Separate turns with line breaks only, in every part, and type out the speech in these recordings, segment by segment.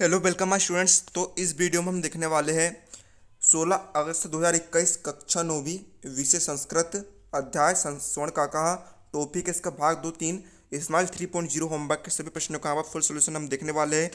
Hello welcome are students तो इस video में हम देखने वाले हैं 16 अगस्त 2021 कक्षा नौवीं विषय संस्कृत अध्याय स्वर्ण का कहा टॉपिक इसका भाग दो तीन स्माइल जीरो होमवर्क के सभी प्रश्नों का फुल सोल्यूशन हम देखने वाले हैं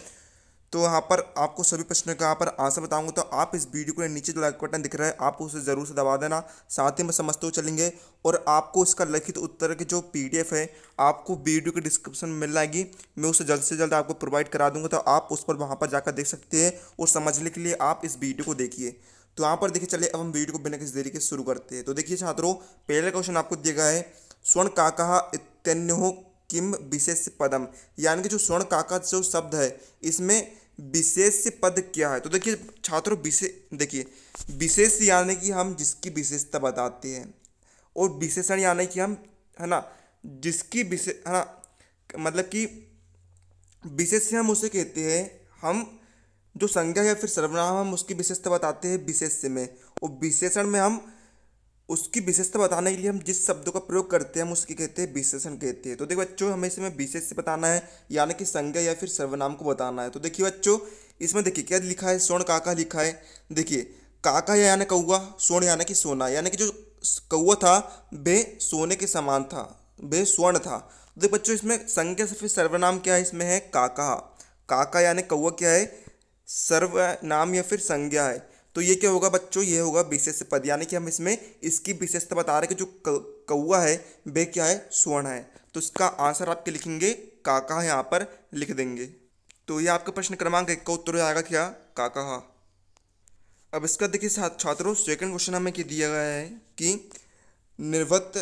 तो यहाँ पर आपको सभी प्रश्नों का यहाँ पर आंसर बताऊंगा तो आप इस वीडियो को नीचे जो लाइक बटन दिख रहा है आप उसे ज़रूर से दबा देना साथ ही मैं समझते हुए चलेंगे और आपको इसका लिखित तो उत्तर की जो पीडीएफ है आपको वीडियो के डिस्क्रिप्शन में मिल जाएगी मैं उसे जल्द से जल्द आपको प्रोवाइड करा दूँगा तो आप उस पर वहाँ पर जाकर देख सकते हैं और समझने के लिए आप इस वीडियो को देखिए तो यहाँ पर देखिए चलिए अब हम वीडियो को बिना किसी देरी के शुरू करते हैं तो देखिए छात्रों पहला क्वेश्चन आपको दिया गया है स्वर्ण काका इतन्यो किम विशेष पदम यानी कि जो स्वर्ण काका जो शब्द है इसमें विशेष पद क्या है तो देखिए छात्रों विशेष देखिए विशेष यानी कि हम जिसकी विशेषता बताते हैं और विशेषण यानी कि हम है ना जिसकी विशेष है ना मतलब कि विशेष हम उसे कहते हैं हम जो संज्ञा या फिर सर्वनाम हम उसकी विशेषता बताते हैं विशेष में और विशेषण में हम उसकी विशेषता बताने के लिए हम जिस शब्दों का प्रयोग करते हैं हम उसकी कहते हैं विशेषण कहते हैं तो देखिए बच्चों हमें इसमें विशेष से बताना है यानी कि संज्ञा या फिर सर्वनाम को बताना है तो देखिए बच्चों इसमें देखिए क्या लिखा है स्वर्ण काका लिखा है देखिए काका या यानी कौआ स्वर्ण यानी कि सोना यानी कि जो कौआ था वे सोने के समान था वे स्वर्ण था तो देखिए बच्चों इसमें संज्ञा से फिर सर्वनाम क्या है इसमें है काका काका यानी कौआ क्या है सर्वनाम या फिर संज्ञा है तो ये क्या होगा बच्चों ये होगा विशेष पद यानी कि हम इसमें इसकी विशेषता बता रहे कि जो कौआ है वे क्या है स्वर्ण है तो इसका आंसर आपके लिखेंगे काका यहाँ पर लिख देंगे तो ये आपका प्रश्न क्रमांक एक का उत्तर आएगा क्या काका हाँ। अब इसका देखिए छात्रों सेकंड क्वेश्चन हमें क्या दिया गया है कि निर्वत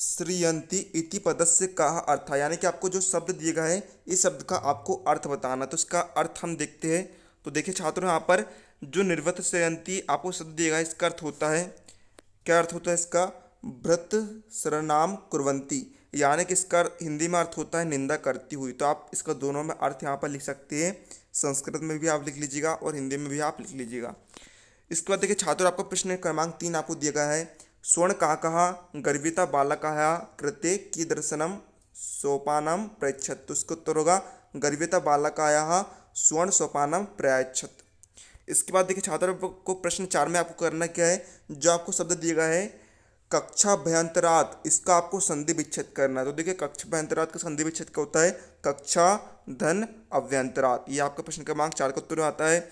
श्रीयंती इति पदस्य का अर्थ है यानी कि आपको जो शब्द दिया गया है इस शब्द का आपको अर्थ बताना तो इसका अर्थ हम देखते हैं तो देखिए छात्रों यहाँ पर जो निर्वत शयंती आपको शब्द देगा इसका अर्थ होता है क्या अर्थ होता है इसका व्रत सरनाम कुरवंती यानी कि इसका हिंदी में अर्थ होता है निंदा करती हुई तो आप इसका दोनों में अर्थ यहाँ पर लिख सकते हैं संस्कृत में भी आप लिख लीजिएगा और हिंदी में भी आप लिख लीजिएगा इसके बाद देखिए छात्र आपका प्रश्न क्रमांक तीन आपको दिया गया है स्वर्ण का कहा गर्विता बालकः कृत्य की दर्शनम सोपानम प्रयच्छत तो इसका उत्तर होगा गर्विता बालकाया स्वर्ण सोपानम प्रयच्छत इसके बाद देखिए छात्र को प्रश्न चार में आपको करना क्या है जो आपको शब्द दिया गया है कक्षा भयंतरात इसका आपको संधि विच्छेद करना है तो देखिए कक्षा भयंतरात का संधि विच्छेद क्या होता है कक्षा धन अभ्यंतरात ये आपका प्रश्न क्रमांक चार का उत्तर आता है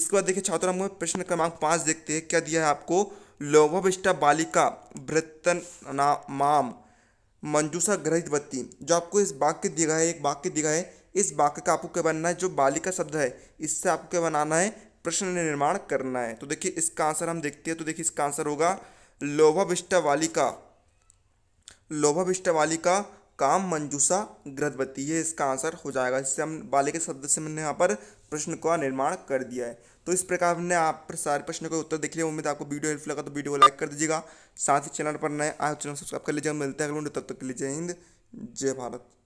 इसके बाद देखिए छात्र हम प्रश्न क्रमांक पाँच देखते हैं क्या दिया है आपको लोभाविष्टा बालिका वृत्तन माम मंजूसा ग्रहितवती जो आपको इस वाक्य दिया है एक वाक्य दिया है इस वाक्य का आपको क्या बनना है जो बालिका शब्द है इससे आपको क्या बनाना है प्रश्न निर्माण करना है तो देखिए इसका आंसर हम देखते हैं तो देखिए इसका आंसर होगा लोभाभिष्टा वालिका लोभाभिष्टा वालिका काम मंजूषा गृहवती ये इसका आंसर हो जाएगा इससे हम बाले के शब्द से मैंने यहाँ पर प्रश्न का निर्माण कर दिया है तो इस प्रकार हमने आप पर सारे प्रश्न का उत्तर देख लिया उम्मीद आपको वीडियो हेल्प लगा तो वीडियो को लाइक कर दीजिएगा साथ ही चैनल पर नए आए तो चैनल सब्सक्राइब कर लीजिए मिलते हैं अगले तब तक के लिए जय हिंद जय भारत